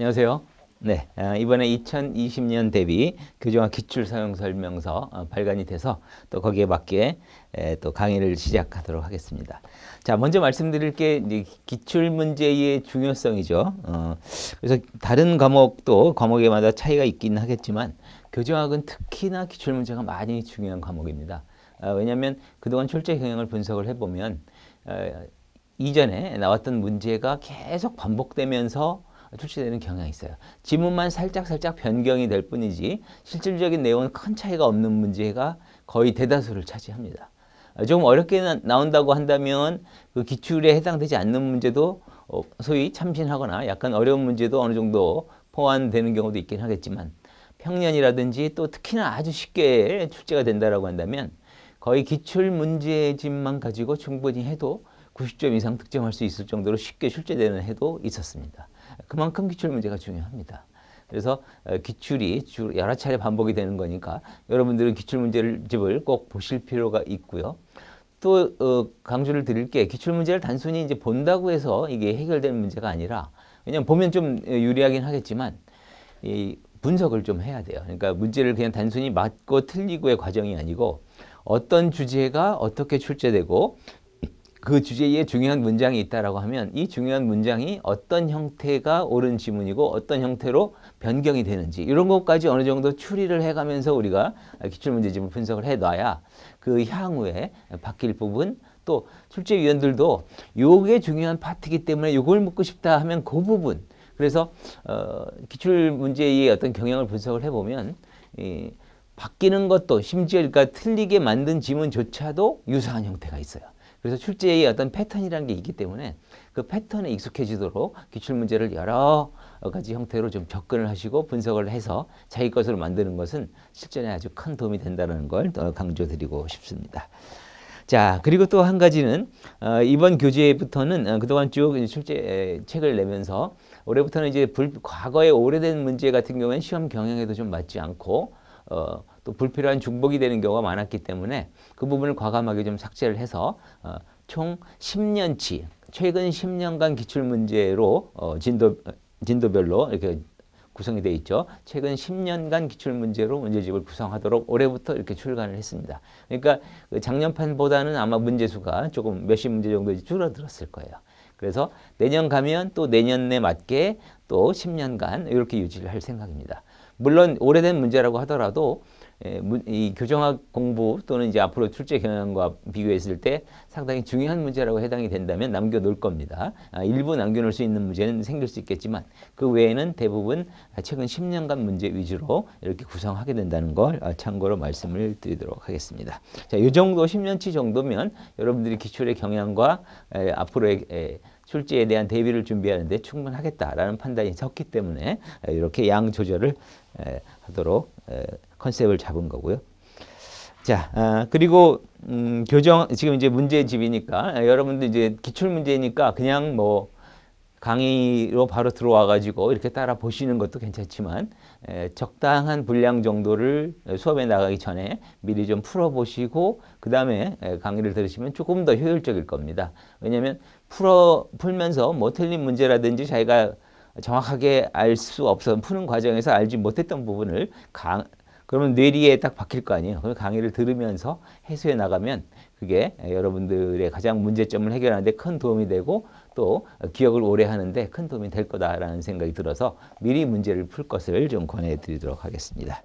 안녕하세요. 네, 아, 이번에 2020년 대비 교정학 기출 사용 설명서 어, 발간이 돼서 또 거기에 맞게 또 강의를 시작하도록 하겠습니다. 자, 먼저 말씀드릴 게 기출 문제의 중요성이죠. 어, 그래서 다른 과목도 과목에마다 차이가 있긴 하겠지만 교정학은 특히나 기출 문제가 많이 중요한 과목입니다. 아, 왜냐하면 그동안 출제 경향을 분석을 해보면 어, 이전에 나왔던 문제가 계속 반복되면서 출시되는 경향이 있어요. 지문만 살짝살짝 변경이 될 뿐이지 실질적인 내용은 큰 차이가 없는 문제가 거의 대다수를 차지합니다. 어, 조 어렵게 나온다고 한다면 그 기출에 해당되지 않는 문제도 어, 소위 참신하거나 약간 어려운 문제도 어느 정도 포함되는 경우도 있긴 하겠지만 평년이라든지 또 특히나 아주 쉽게 출제가 된다고 한다면 거의 기출 문제집만 가지고 충분히 해도 90점 이상 득점할 수 있을 정도로 쉽게 출제되는 해도 있었습니다. 그만큼 기출 문제가 중요합니다. 그래서 어, 기출이 여러 차례 반복이 되는 거니까 여러분들은 기출 문제집을 를꼭 보실 필요가 있고요. 또 어, 강조를 드릴 게 기출 문제를 단순히 이제 본다고 해서 이게 해결되는 문제가 아니라 왜냐면 보면 좀 어, 유리하긴 하겠지만 이 분석을 좀 해야 돼요. 그러니까 문제를 그냥 단순히 맞고 틀리고의 과정이 아니고 어떤 주제가 어떻게 출제되고 그 주제에 중요한 문장이 있다라고 하면 이 중요한 문장이 어떤 형태가 옳은 지문이고 어떤 형태로 변경이 되는지 이런 것까지 어느 정도 추리를 해가면서 우리가 기출문제집을 분석을 해놔야 그 향후에 바뀔 부분 또 출제위원들도 요게 중요한 파트이기 때문에 요걸 묻고 싶다 하면 그 부분 그래서 어, 기출문제의 어떤 경향을 분석을 해보면 이 바뀌는 것도 심지어 그러니까 틀리게 만든 지문조차도 유사한 형태가 있어요. 그래서 출제의 어떤 패턴이라는 게 있기 때문에 그 패턴에 익숙해지도록 기출문제를 여러 가지 형태로 좀 접근을 하시고 분석을 해서 자기 것으로 만드는 것은 실전에 아주 큰 도움이 된다는 걸 강조드리고 싶습니다. 자, 그리고 또 한 가지는 어, 이번 교재부터는 어, 그동안 쭉 출제 책을 내면서 올해부터는 이제 불, 과거에 오래된 문제 같은 경우에는 시험 경영에도 좀 맞지 않고 어, 또 불필요한 중복이 되는 경우가 많았기 때문에 그 부분을 과감하게 좀 삭제를 해서 어, 총 10년치 최근 10년간 기출문제로 어, 진도, 진도별로 이렇게 구성이 돼 있죠. 최근 10년간 기출문제로 문제집을 구성하도록 올해부터 이렇게 출간을 했습니다. 그러니까 그 작년판보다는 아마 문제수가 조금 몇십 문제 정도 줄어들었을 거예요. 그래서 내년 가면 또 내년에 맞게 또 10년간 이렇게 유지를 할 생각입니다. 물론 오래된 문제라고 하더라도 예, 이 교정학 공부 또는 이제 앞으로 출제 경향과 비교했을 때 상당히 중요한 문제라고 해당이 된다면 남겨놓을 겁니다. 아, 일부 남겨놓을 수 있는 문제는 생길 수 있겠지만 그 외에는 대부분 최근 10년간 문제 위주로 이렇게 구성하게 된다는 걸 아, 참고로 말씀을 드리도록 하겠습니다. 자, 이 정도 10년치 정도면 여러분들이 기출의 경향과 에, 앞으로의 에, 출제에 대한 대비를 준비하는데 충분하겠다라는 판단이 섰기 때문에 이렇게 양 조절을 에, 하도록 에, 컨셉을 잡은 거고요. 자, 아, 그리고 음, 교정 지금 이제 문제집이니까 아, 여러분들 이제 기출 문제니까 그냥 뭐 강의로 바로 들어와 가지고 이렇게 따라 보시는 것도 괜찮지만 에, 적당한 분량 정도를 수업에 나가기 전에 미리 좀 풀어보시고 그 다음에 강의를 들으시면 조금 더 효율적일 겁니다. 왜냐하면 풀어 풀면서 뭐 틀린 문제라든지 자기가 정확하게 알 수 없어 푸는 과정에서 알지 못했던 부분을 강, 그러면 뇌리에 딱 박힐 거 아니에요. 그럼 강의를 들으면서 해소해 나가면 그게 여러분들의 가장 문제점을 해결하는데 큰 도움이 되고 또 기억을 오래 하는데 큰 도움이 될 거다라는 생각이 들어서 미리 문제를 풀 것을 좀 권해 드리도록 하겠습니다.